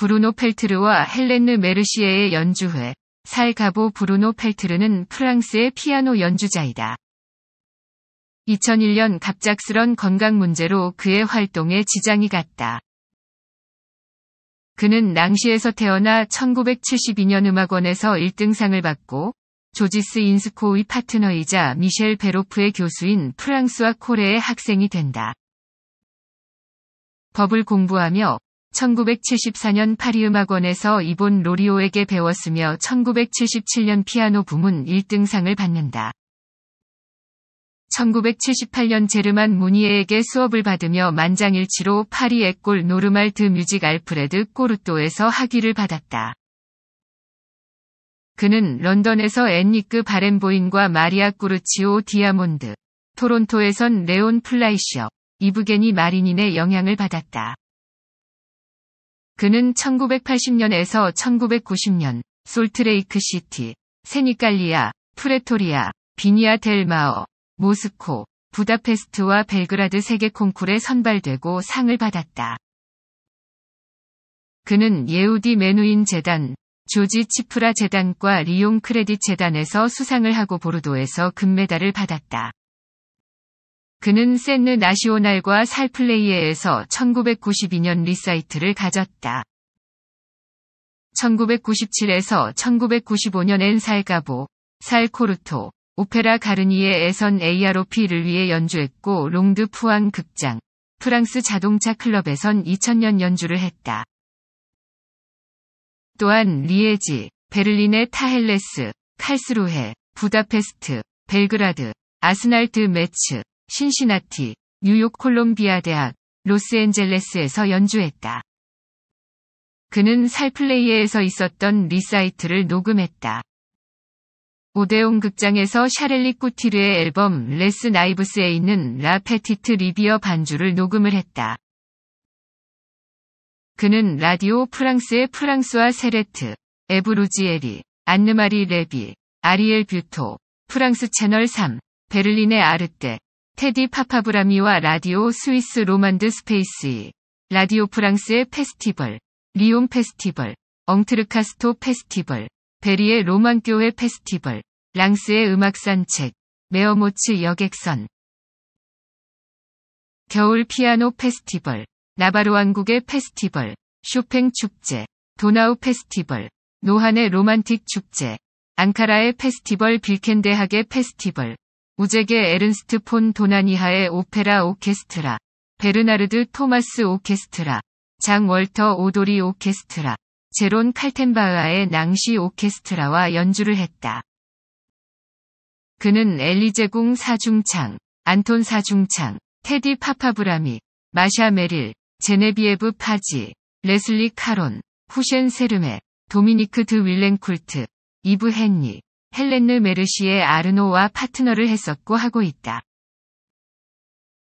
브루노 펠트르와 헬렌느 메르시에의 연주회, 살가보 브루노 펠트르는 프랑스의 피아노 연주자이다. 2001년 갑작스런 건강 문제로 그의 활동에 지장이 갔다. 그는 낭시에서 태어나 1972년 음악원에서 1등상을 받고 조지스 인스코의 파트너이자 미셸 베로프의 교수인 프랑스와 코레의 학생이 된다. 법을 공부하며 1974년 파리 음악원에서 이본 로리오에게 배웠으며 1977년 피아노 부문 1등상을 받는다. 1978년 제르만 무니에에게 수업을 받으며 만장일치로 파리 에꼴 노르말 드 뮤직 알프레드 꼬르토에서 학위를 받았다. 그는 런던에서 앤니크 바렌보인과 마리아 꾸르치오 디아몬드, 토론토에선 레온 플라이셔, 이브게니 마리닌의 영향을 받았다. 그는 1980년에서 1990년 솔트레이크 시티, 세니칼리아, 프레토리아, 비니아 델마어, 모스코, 부다페스트와 벨그라드 세계 콩쿨에 선발되고 상을 받았다. 그는 예우디 메누인 재단, 조지 치프라 재단과 리용 크레딧 재단에서 수상을 하고 보르도에서 금메달을 받았다. 그는 센느 나시오날과 살플레이에에서 1992년 리사이트를 가졌다. 1997에서 1995년 엔살가보, 살코르토, 오페라 가르니에에선 AROP를 위해 연주했고 롱드 푸앙 극장, 프랑스 자동차 클럽에선 2000년 연주를 했다. 또한 리에지, 베를린의 타헬레스, 칼스루헤, 부다페스트, 벨그라드, 아스날드 매츠, 신시나티, 뉴욕 콜롬비아 대학, 로스앤젤레스에서 연주했다. 그는 살플레이에서 있었던 리사이트를 녹음했다. 오데온 극장에서 샤렐리 꾸티르의 앨범 레스 나이브스에 있는 라 페티트 리비어 반주를 녹음을 했다. 그는 라디오 프랑스의 프랑스와 세레트, 에브루지에리, 안느마리 레비, 아리엘 뷰토, 프랑스 채널 3, 베를린의 아르떼, 테디 파파브라미와 라디오 스위스 로만드 스페이스, 라디오 프랑스의 페스티벌, 리옹 페스티벌, 엉트르카스토 페스티벌, 베리의 로망교회 페스티벌, 랑스의 음악 산책, 메어모츠 여객선, 겨울 피아노 페스티벌, 나바로 왕국의 페스티벌, 쇼팽 축제, 도나우 페스티벌, 노한의 로만틱 축제, 앙카라의 페스티벌 빌켄 대학의 페스티벌, 무제게 에른스트 폰 도나니하의 오페라 오케스트라, 베르나르드 토마스 오케스트라, 장 월터 오도리 오케스트라, 제론 칼텐바흐의 낭시 오케스트라와 연주를 했다. 그는 엘리제궁 사중창, 안톤 사중창, 테디 파파브라미, 마샤 메릴, 제네비에브 파지, 레슬리 카론, 후셴 세르메, 도미니크 드 윌렌쿨트, 이브 헨리, 헬렌느 메르시의 아르노와 파트너를 했었고 하고 있다.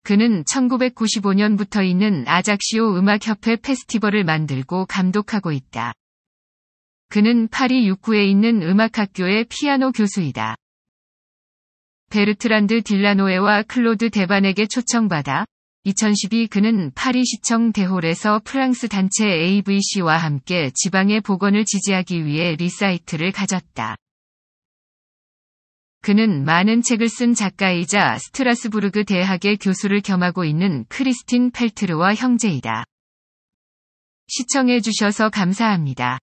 그는 1995년부터 있는 아작시오 음악협회 페스티벌을 만들고 감독하고 있다. 그는 파리 6구에 있는 음악학교의 피아노 교수이다. 베르트란드 딜라노에와 클로드 데반에게 초청받아 2012 그는 파리 시청 대홀에서 프랑스 단체 AVC와 함께 지방의 복원을 지지하기 위해 리사이트를 가졌다. 그는 많은 책을 쓴 작가이자 스트라스부르그 대학의 교수를 겸하고 있는 크리스틴 펠트르와 형제이다. 시청해주셔서 감사합니다.